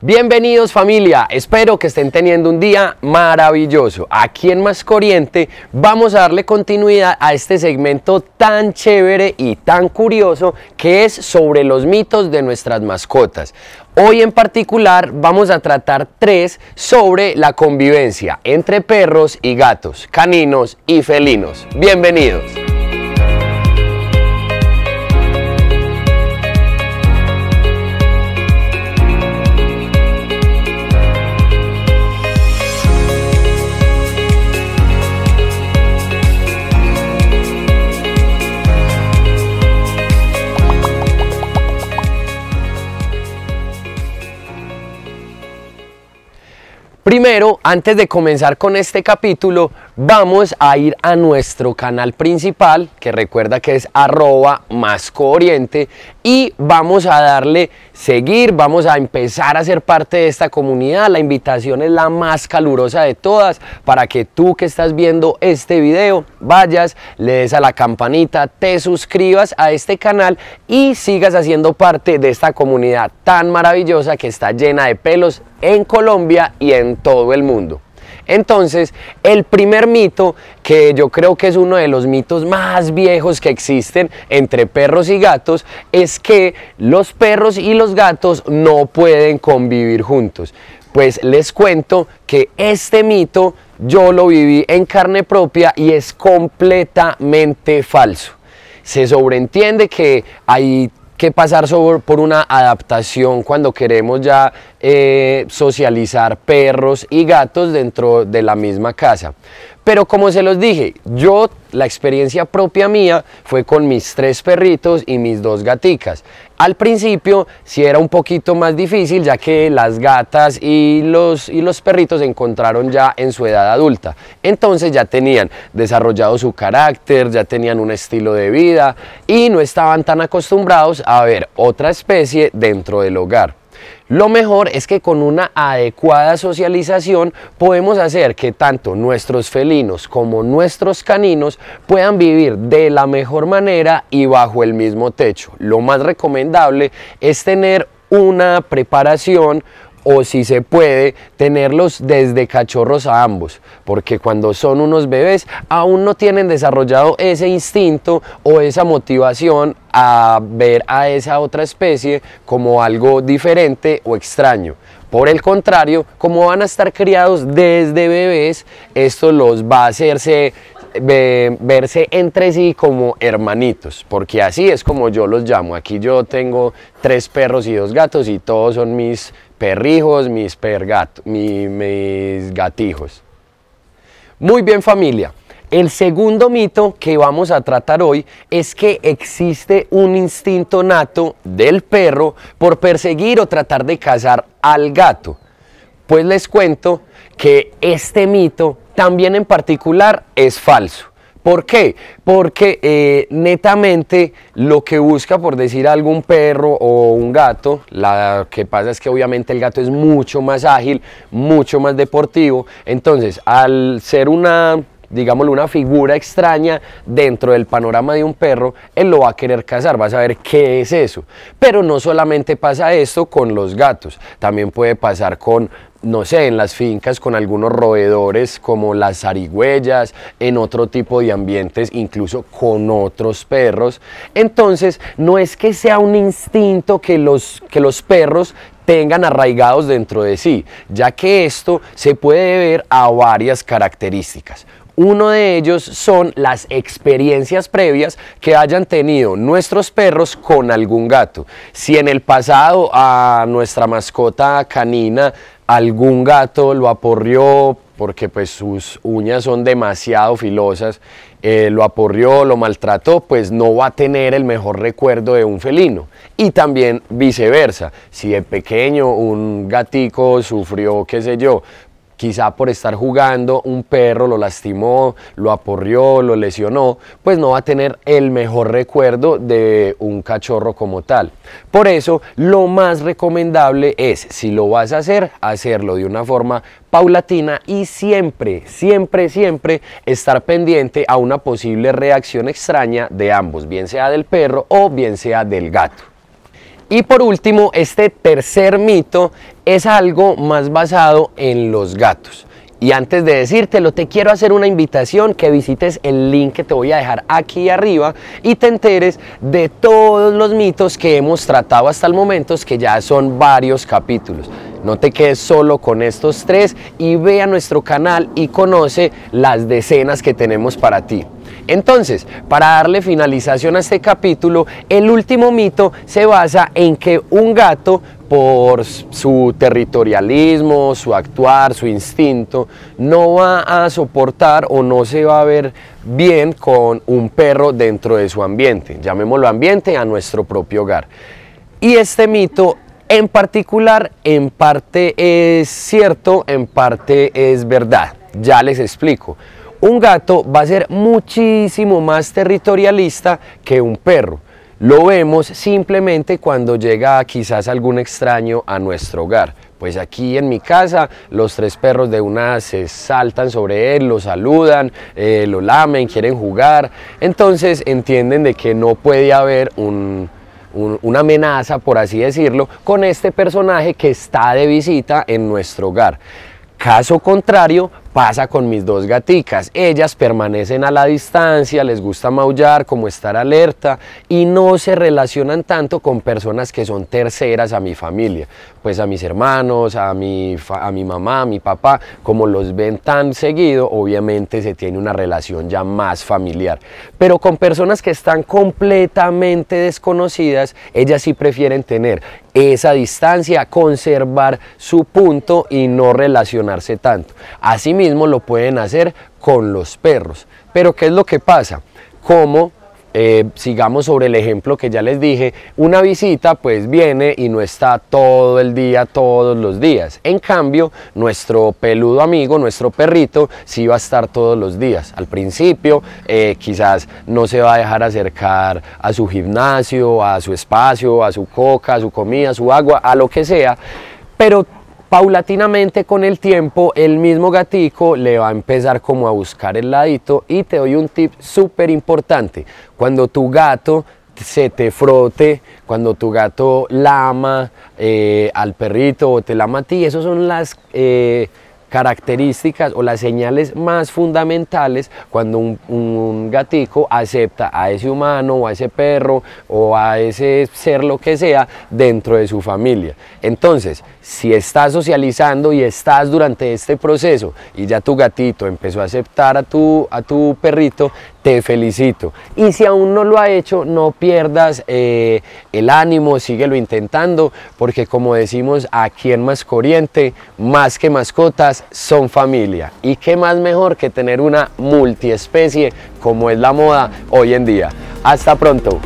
Bienvenidos familia, espero que estén teniendo un día maravilloso. Aquí en Más Corriente vamos a darle continuidad a este segmento tan chévere y tan curioso que es sobre los mitos de nuestras mascotas. Hoy en particular vamos a tratar tres sobre la convivencia entre perros y gatos, caninos y felinos. Bienvenidos. Primero, antes de comenzar con este capítulo, vamos a ir a nuestro canal principal, que recuerda que es arroba corriente y vamos a darle seguir, vamos a empezar a ser parte de esta comunidad. La invitación es la más calurosa de todas para que tú que estás viendo este video vayas, le des a la campanita, te suscribas a este canal y sigas haciendo parte de esta comunidad tan maravillosa que está llena de pelos en Colombia y en todo el mundo. Entonces, el primer mito, que yo creo que es uno de los mitos más viejos que existen entre perros y gatos, es que los perros y los gatos no pueden convivir juntos. Pues les cuento que este mito yo lo viví en carne propia y es completamente falso. Se sobreentiende que hay que pasar sobre, por una adaptación cuando queremos ya eh, socializar perros y gatos dentro de la misma casa. Pero como se los dije, yo la experiencia propia mía fue con mis tres perritos y mis dos gaticas. Al principio sí era un poquito más difícil ya que las gatas y los perritos se encontraron ya en su edad adulta. Entonces ya tenían desarrollado su carácter, ya tenían un estilo de vida y no estaban tan acostumbrados a ver otra especie dentro del hogar. Lo mejor es que con una adecuada socialización podemos hacer que tanto nuestros felinos como nuestros caninos puedan vivir de la mejor manera y bajo el mismo techo. Lo más recomendable es tener una preparación o si se puede tenerlos desde cachorros a ambos, porque cuando son unos bebés aún no tienen desarrollado ese instinto o esa motivación a ver a esa otra especie como algo diferente o extraño. Por el contrario, como van a estar criados desde bebés, esto los va a hacerse verse entre sí como hermanitos, porque así es como yo los llamo. Aquí yo tengo tres perros y dos gatos y todos son mis perrijos, mis pergatos, mis gatijos. Muy bien familia. El segundo mito que vamos a tratar hoy es que existe un instinto nato del perro por perseguir o tratar de cazar al gato. Pues les cuento que este mito también en particular es falso. ¿Por qué? Porque eh, netamente lo que busca, por decir algún perro o un gato, lo que pasa es que obviamente el gato es mucho más ágil, mucho más deportivo. Entonces, al ser una digámoslo, una figura extraña dentro del panorama de un perro, él lo va a querer cazar, va a saber qué es eso. Pero no solamente pasa esto con los gatos, también puede pasar con no sé, en las fincas con algunos roedores como las zarigüeyas, en otro tipo de ambientes, incluso con otros perros. Entonces, no es que sea un instinto que los, que los perros tengan arraigados dentro de sí, ya que esto se puede ver a varias características. Uno de ellos son las experiencias previas que hayan tenido nuestros perros con algún gato. Si en el pasado a nuestra mascota canina algún gato lo aporrió porque pues sus uñas son demasiado filosas, eh, lo aporrió, lo maltrató, pues no va a tener el mejor recuerdo de un felino. Y también viceversa, si de pequeño un gatico sufrió, qué sé yo, quizá por estar jugando un perro lo lastimó, lo aporrió, lo lesionó, pues no va a tener el mejor recuerdo de un cachorro como tal. Por eso lo más recomendable es, si lo vas a hacer, hacerlo de una forma paulatina y siempre, siempre, siempre estar pendiente a una posible reacción extraña de ambos, bien sea del perro o bien sea del gato. Y por último, este tercer mito es algo más basado en los gatos. Y antes de decírtelo, te quiero hacer una invitación que visites el link que te voy a dejar aquí arriba y te enteres de todos los mitos que hemos tratado hasta el momento, que ya son varios capítulos. No te quedes solo con estos tres y ve a nuestro canal y conoce las decenas que tenemos para ti. Entonces, para darle finalización a este capítulo, el último mito se basa en que un gato por su territorialismo, su actuar, su instinto, no va a soportar o no se va a ver bien con un perro dentro de su ambiente, llamémoslo ambiente a nuestro propio hogar. Y este mito en particular en parte es cierto, en parte es verdad, ya les explico un gato va a ser muchísimo más territorialista que un perro. Lo vemos simplemente cuando llega quizás algún extraño a nuestro hogar. Pues aquí en mi casa los tres perros de una se saltan sobre él, lo saludan, eh, lo lamen, quieren jugar. Entonces entienden de que no puede haber una amenaza, por así decirlo, con este personaje que está de visita en nuestro hogar. Caso contrario, pasa con mis dos gaticas. Ellas permanecen a la distancia, les gusta maullar, como estar alerta y no se relacionan tanto con personas que son terceras a mi familia, pues a mis hermanos, a mi, a mi mamá, a mi papá, como los ven tan seguido, obviamente se tiene una relación ya más familiar. Pero con personas que están completamente desconocidas, ellas sí prefieren tener esa distancia, conservar su punto y no relacionarse tanto. Asimismo lo pueden hacer con los perros. Pero ¿qué es lo que pasa? Como eh, sigamos sobre el ejemplo que ya les dije, una visita pues viene y no está todo el día, todos los días. En cambio, nuestro peludo amigo, nuestro perrito, sí va a estar todos los días. Al principio eh, quizás no se va a dejar acercar a su gimnasio, a su espacio, a su coca, a su comida, a su agua, a lo que sea, pero paulatinamente con el tiempo el mismo gatico le va a empezar como a buscar el ladito y te doy un tip súper importante. Cuando tu gato se te frote, cuando tu gato lama eh, al perrito o te lama a ti, esas son las... Eh, características o las señales más fundamentales cuando un, un, gatico acepta a ese humano o a ese perro o a ese ser lo que sea dentro de su familia. Entonces, si estás socializando y estás durante este proceso y ya tu gatito empezó a aceptar a tu, a tu perrito, te felicito. Y si aún no lo ha hecho, no pierdas eh, el ánimo, síguelo intentando, porque como decimos aquí en Más Corriente, más que mascotas son familia. Y qué más mejor que tener una multiespecie como es la moda hoy en día. Hasta pronto.